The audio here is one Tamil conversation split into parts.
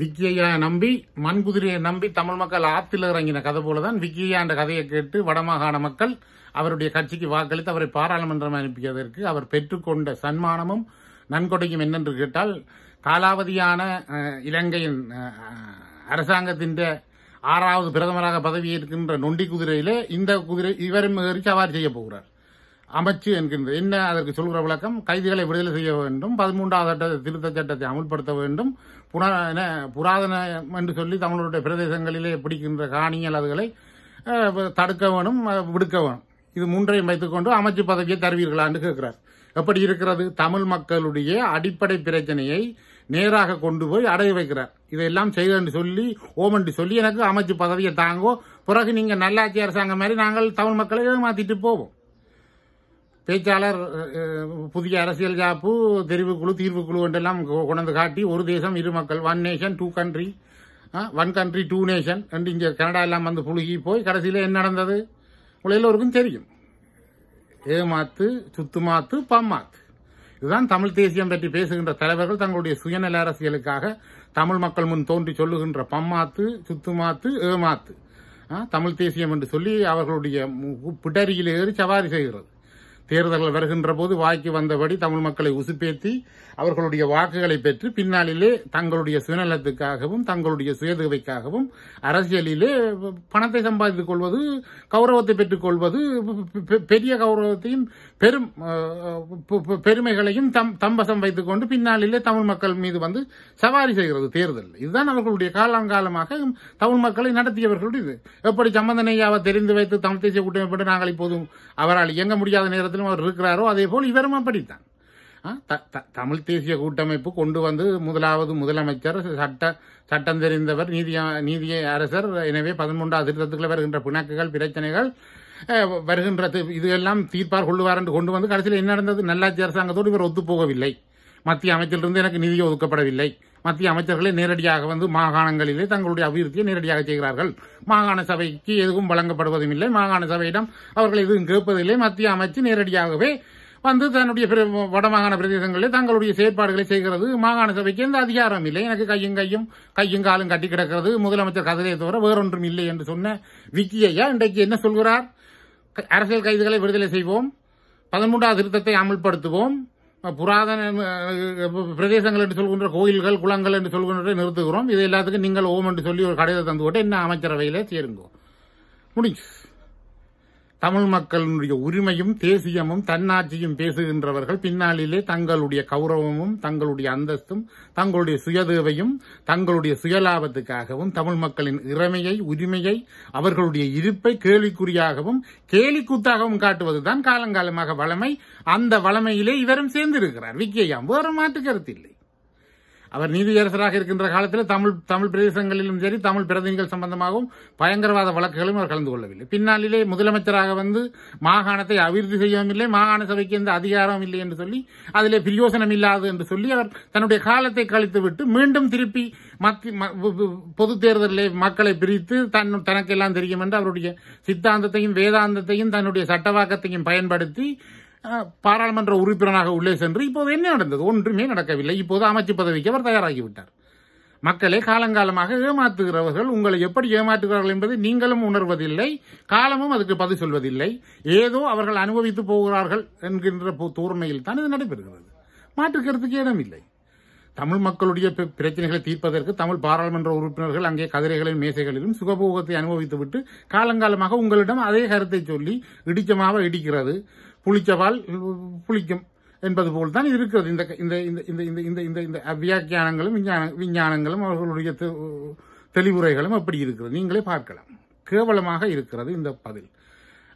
விக்கியா நம்பி மண் குதிரையை நம்பி தமிழ் மக்கள் ஆத்தில் இறங்கின கதை போலதான் விக்கியா என்ற கதையை கேட்டு வடமாகாண மக்கள் அவருடைய கட்சிக்கு வாக்களித்து அவரை பாராளுமன்றம் அனுப்பியதற்கு அவர் பெற்றுக்கொண்ட சன்மானமும் நன்கொடையும் என்னென்று கேட்டால் காலாவதியான இலங்கையின் அரசாங்கத்தின் ஆறாவது பிரதமராக பதவியேற்கின்ற நொண்டி குதிரையிலே இந்த குதிரை இவரும் சவாரி செய்ய போகிறார் அமைச்சு என்கின்ற என்ன அதற்கு சொல்கிற விளக்கம் கைதிகளை விடுதலை செய்ய வேண்டும் பதிமூன்றாவது சட்ட திருத்த சட்டத்தை அமுல்படுத்த வேண்டும் புன புராதனம் என்று சொல்லி தமிழருடைய பிரதேசங்களிலே பிடிக்கின்ற காணிகள் அதுகளை தடுக்க வேணும் விடுக்க வேணும் இது மூன்றையும் வைத்துக்கொண்டு அமைச்சு பதவியை தருவீர்களான்னு கேட்கிறார் எப்படி இருக்கிறது தமிழ் மக்களுடைய அடிப்படை பிரச்சனையை நேராக கொண்டு போய் அடைய வைக்கிறார் இதையெல்லாம் செய்யன்னு சொல்லி ஓமன்ட்டு சொல்லி எனக்கு அமைச்சு பதவியை தாங்கோ பிறகு நீங்கள் நல்லாட்சி அரசாங்கம் மாதிரி நாங்கள் தமிழ் மக்களை ஏமாத்திட்டு போவோம் பேச்சாளர் புதிய அரசியல் ஜாப்பு தெரிவுக்குழு தீர்வுக்குழு என்றெல்லாம் கொண்டு காட்டி ஒரு தேசம் இரு மக்கள் one nation two country one country two nation என்று இங்கே கனடா எல்லாம் வந்து புழுகி போய் கடைசியில் என்ன நடந்தது உள்ள எல்லோருக்கும் தெரியும் ஏமாத்து சுத்துமாத்து பம்மாத்து இதுதான் தமிழ் தேசியம் பற்றி பேசுகின்ற தலைவர்கள் தங்களுடைய சுயநல அரசியலுக்காக தமிழ் மக்கள் முன் தோன்றி சொல்லுகின்ற பம்மாத்து சுத்துமாத்து ஏமாத்து தமிழ் தேசியம் என்று சொல்லி அவர்களுடைய பிடரியில் ஏறி சவாரி செய்கிறது தேர்தல்கள் வருகின்ற போது வாக்கி வந்தபடி தமிழ் மக்களை உசுப்பேத்தி அவர்களுடைய வாக்குகளை பெற்று பின்னாளிலே தங்களுடைய சுயநலத்துக்காகவும் தங்களுடைய சுயதுவைக்காகவும் அரசியலிலே பணத்தை சம்பாதித்துக் கொள்வது கௌரவத்தை பெற்றுக்கொள்வது பெரிய கௌரவத்தையும் பெரும் பெருமைகளையும் தம் தம்பசம் வைத்துக் கொண்டு பின்னாளிலே தமிழ் மக்கள் மீது வந்து சவாரி செய்கிறது தேர்தல் இதுதான் அவர்களுடைய காலங்காலமாக தமிழ் மக்களை நடத்தியவர்களுடைய இது எப்படி சம்பந்தனையாவை தெரிந்து வைத்து தமிழ் தேசிய கூட்டமைப்பு நாங்கள் இப்போதும் அவரால் இயங்க முடியாத நேரத்தில் காலத்திலும் அவர் இருக்கிறாரோ அதே போல் இவரும் அப்படித்தான் தமிழ் தேசிய கூட்டமைப்பு கொண்டு வந்து முதலாவது முதலமைச்சர் சட்ட சட்டம் தெரிந்தவர் நீதிய நீதிய அரசர் எனவே பதிமூன்றாவது திருத்தத்துக்குள்ள வருகின்ற பிணக்குகள் பிரச்சனைகள் இது எல்லாம் தீர்ப்பார் கொள்ளுவார் என்று கொண்டு வந்து கடைசியில் என்ன நடந்தது நல்லாட்சி அரசாங்கத்தோடு இவர் ஒத்துப்போகவில்லை மத்திய அமைச்சிலிருந்து எனக்கு நிதி ஒதுக்கப்படவில்லை மத்திய அமைச்சர்களே நேரடியாக வந்து மாகாணங்களிலே தங்களுடைய அபிவிருத்தியை நேரடியாக செய்கிறார்கள் மாகாண சபைக்கு எதுவும் வழங்கப்படுவதும் இல்லை மாகாண சபையிடம் அவர்கள் எதுவும் கேட்பதில்லை மத்திய அமைச்சு நேரடியாகவே வந்து தன்னுடைய வடமாகாண பிரதேசங்களில் தங்களுடைய செயற்பாடுகளை செய்கிறது மாகாண சபைக்கு எந்த அதிகாரம் இல்லை எனக்கு கையும் கையும் கையும் காலும் கட்டி கிடக்கிறது முதலமைச்சர் கதலையை தவிர வேறொன்றும் இல்லை என்று சொன்ன விக்கியையா இன்றைக்கு என்ன சொல்கிறார் அரசியல் கைதுகளை விடுதலை செய்வோம் பதிமூன்றாவது திருத்தத்தை அமல்படுத்துவோம் புராதன பிரதேசங்கள் என்று சொல்கின்ற கோயில்கள் குளங்கள் என்று சொல்கின்றதை நிறுத்துகிறோம் இது எல்லாத்துக்கும் நீங்கள் ஓம் என்று சொல்லி ஒரு கடிதம் தந்து விட்டு என்ன அமைச்சரவையிலே சேருங்கோ முடிஞ்சு தமிழ் மக்களினுடைய உரிமையும் தேசியமும் தன்னாட்சியும் பேசுகின்றவர்கள் பின்னாளிலே தங்களுடைய கௌரவமும் தங்களுடைய அந்தஸ்தும் தங்களுடைய சுயதேவையும் தங்களுடைய சுயலாபத்துக்காகவும் தமிழ் மக்களின் இறமையை உரிமையை அவர்களுடைய இருப்பை கேலிக்குறியாகவும் கேலிக்கூத்தாகவும் காட்டுவதுதான் காலங்காலமாக வளமை அந்த வளமையிலே இவரும் சேர்ந்திருக்கிறார் விக்கியாம் வேறு மாற்று கருத்து இல்லை அவர் நீதியரசராக இருக்கின்ற காலத்தில் தமிழ் தமிழ் பிரதேசங்களிலும் சரி தமிழ் பிரதிநிதிகள் சம்பந்தமாகவும் பயங்கரவாத வழக்குகளும் அவர் கலந்து கொள்ளவில்லை பின்னாளிலே முதலமைச்சராக வந்து மாகாணத்தை அபிவிருத்தி செய்யவும் இல்லை மாகாண சபைக்கு எந்த அதிகாரம் இல்லை என்று சொல்லி அதிலே பிரயோசனம் இல்லாது என்று சொல்லி அவர் தன்னுடைய காலத்தை கழித்துவிட்டு மீண்டும் திருப்பி பொது தேர்தலிலே மக்களை பிரித்து தன் தனக்கெல்லாம் தெரியும் என்று அவருடைய சித்தாந்தத்தையும் வேதாந்தத்தையும் தன்னுடைய சட்டவாக்கத்தையும் பயன்படுத்தி பாராளுமன்ற உறுப்பினராக உள்ளே சென்று இப்போது என்ன நடந்தது ஒன்றுமே நடக்கவில்லை இப்போது அமைச்சு பதவிக்கு அவர் தயாராகிவிட்டார் மக்களை காலங்காலமாக ஏமாத்துகிறவர்கள் உங்களை எப்படி ஏமாற்றுகிறார்கள் என்பதை நீங்களும் உணர்வதில்லை காலமும் அதுக்கு பதில் சொல்வதில்லை ஏதோ அவர்கள் அனுபவித்து போகிறார்கள் என்கின்ற தூர்மையில் தான் இது நடைபெறுகிறது மாற்றுக்கிறதுக்கு இடமில்லை தமிழ் மக்களுடைய பிரச்சனைகளை தீர்ப்பதற்கு தமிழ் பாராளுமன்ற உறுப்பினர்கள் அங்கே கதிரைகளிலும் மேசைகளிலும் சுகபோகத்தை அனுபவித்துவிட்டு காலங்காலமாக உங்களிடம் அதே கருத்தை சொல்லி இடிச்சமாக இடிக்கிறது புளிச்சவால் புளிக்கும் என்பது போல் தான் இருக்கிறது இந்த இந்த இந்த இந்த இந்த இந்த இந்த வியாக்கியானங்களும் விஞ்ஞான விஞ்ஞானங்களும் அவர்களுடைய தெளிவுரைகளும் அப்படி இருக்கிறது நீங்களே பார்க்கலாம் கேவலமாக இருக்கிறது இந்த பதில்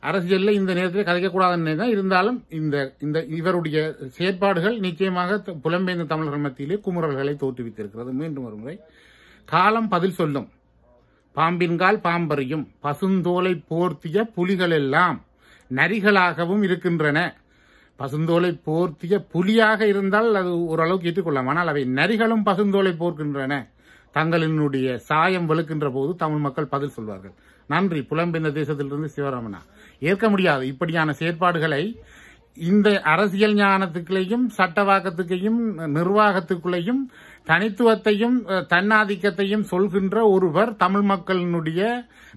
அரசியலில் இந்த நேரத்தில் கதைக்கக்கூடாதுன்னு தான் இருந்தாலும் இந்த இந்த இவருடைய செயற்பாடுகள் நிச்சயமாக புலம்பெயர்ந்த தமிழர்கள் மத்தியிலே குமுறல்களை தோற்றுவித்திருக்கிறது மீண்டும் ஒரு முறை காலம் பதில் சொல்லும் பாம்பின்கால் பாம்பறியும் பசுந்தோலை போர்த்திய புலிகள் எல்லாம் நரிகளாகவும் இருக்கின்றன பசுந்தோலை போர்த்திய புலியாக இருந்தால் அது ஓரளவுக்கு ஏற்றுக்கொள்ளலாம் ஆனால் அவை நரிகளும் பசுந்தோலை போர்க்கின்றன தங்களினுடைய சாயம் வெளுக்கின்ற போது தமிழ் மக்கள் பதில் சொல்வார்கள் நன்றி புலம்பெயர்ந்த தேசத்திலிருந்து சிவராமனா ஏற்க முடியாது இப்படியான செயற்பாடுகளை இந்த அரசியல் ஞானத்துக்குள்ளேயும் சட்டவாக்கத்துக்கையும் நிர்வாகத்துக்குள்ளேயும் தனித்துவத்தையும் தன்னாதிக்கத்தையும் சொல்கின்ற ஒருவர் தமிழ் மக்களினுடைய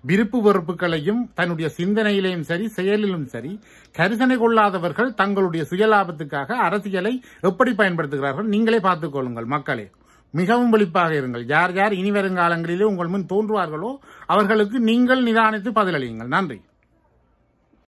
விருப்பு வெறுப்புகளையும் தன்னுடைய சிந்தனையிலையும் சரி செயலிலும் சரி கரிசனை கொள்ளாதவர்கள் தங்களுடைய சுயலாபத்துக்காக அரசியலை எப்படி பயன்படுத்துகிறார்கள் நீங்களே பார்த்துக் கொள்ளுங்கள் மக்களே மிகவும் வெளிப்பாக இருங்கள் யார் யார் இனி வருங்காலங்களிலே உங்கள் முன் தோன்றுவார்களோ அவர்களுக்கு நீங்கள் நிதானித்து பதிலளியுங்கள் நன்றி